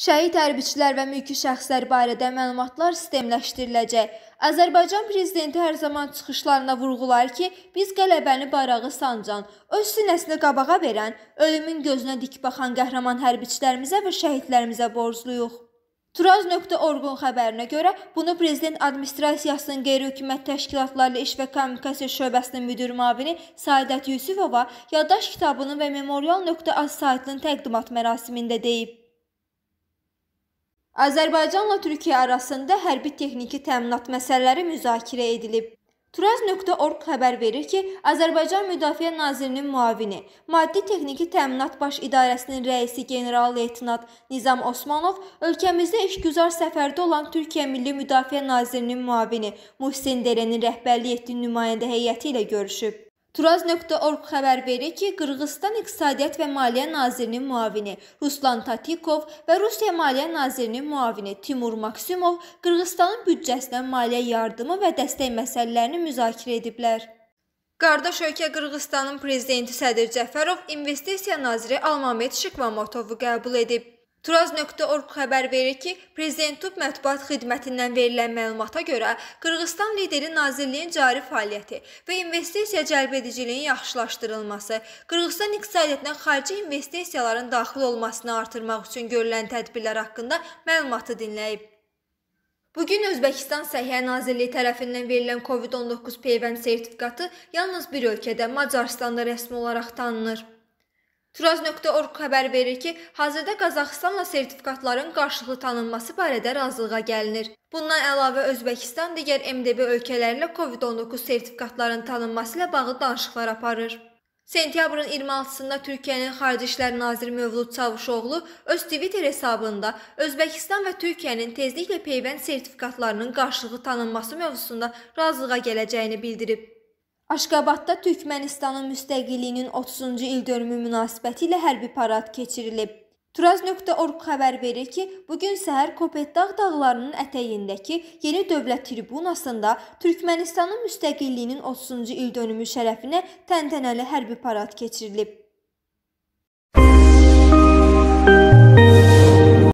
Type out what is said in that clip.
Şəhid hərbiçilər və mülki şəxslər barədə məlumatlar sistemləşdiriləcək. Azərbaycan prezidenti hər zaman çıxışlarına vurğular ki, biz qələbəni bayrağı sancan, öz sinəsini qabağa verən, ölümün gözünə dik baxan qəhrəman hərbiçilərimizə və şəhidlərimizə borcluyuq. Turaz.org-un xəbərinə görə, bunu Prezident Administrasiyasının qeyri-hökumət təşkilatlarla iş və kommunikasiya şöbəsinin müdir müavini Saadət Yusifova yaddaş kitabının və memorial.az saytının təqdimat mərasimində deyib. Azərbaycanla Türkiyə arasında hərbi-texniki təminat məsələləri müzakirə edilib. Turaz.org xəbər verir ki, Azərbaycan Müdafiə Nazirinin müavini, Maddi Texniki Təminat Baş İdarəsinin rəisi general-leytenant Nizam Osmanov ölkəmizdə işgüzar səfərdə olan Türkiyə Milli Müdafiə Nazirinin müavini Muhsin Derenin rəhbərlik etdiyi nümayəndə heyəti ilə görüşüb. Turaz.org xəbər verir ki, Qırğızstan İqtisadiyyat və Maliyyə Nazirinin müavini Ruslan Tatikov və Rusiya Maliyyə Nazirinin müavini Timur Maksimov Qırğızstanın büdcəsinə maliyyə yardımı və dəstək məsələlərini müzakirə ediblər. Qardaş ölkə Qırğızstanın prezidenti Sədir Cəfərov investisiya naziri Almamet Şıkmamotovu qəbul edib. Traz.org xəbər verir ki, Prezidentub mətbuat xidmətindən verilən məlumata görə Qırğızstan lideri nazirliyin cari fəaliyyəti və investisiya cəlbediciliyinin yaxşılaşdırılması, Qırğızstan iqtisadiyyatına xarici investisiyaların daxil olmasını artırmaq üçün görülən tədbirlər haqqında məlumatı dinləyib. Bu gün Özbəkistan Səhiyyə Nazirliyi tərəfindən verilən COVID-19 peyvənd sertifikatı yalnız bir ölkədə, Macarstanda rəsmi olaraq tanınır. Turaz.org xəbər verir ki, hazırda Qazaxıstanla sertifikatların qarşılıqlı tanınması barədə razılığa gəlinir. Bundan əlavə Özbəkistan digər MDB ölkələrlə COVID-19 sertifikatların tanınması ilə bağlı danışıqlar aparır. Sentyabrın 26-sında Türkiyənin Xarici İşlər Naziri Mövlud Çavuşoğlu öz Twitter hesabında Özbəkistan və Türkiyənin tezliklə peyvənd sertifikatlarının qarşılıqlı tanınması mövzusunda razılığa gələcəyini bildirib. Aşqabadda Türkmənistanın müstəqilliyinin 30-cu il dönümü münasibəti ilə hərbi parad keçirilib. Turaz.org xəbər verir ki, bu gün səhər Kopetdağ dağlarının ətəyindəki yeni dövlət tribunasında Türkmənistanın müstəqilliyinin 30-cu il dönümü şərəfinə təntənəli hərbi parad keçirilib.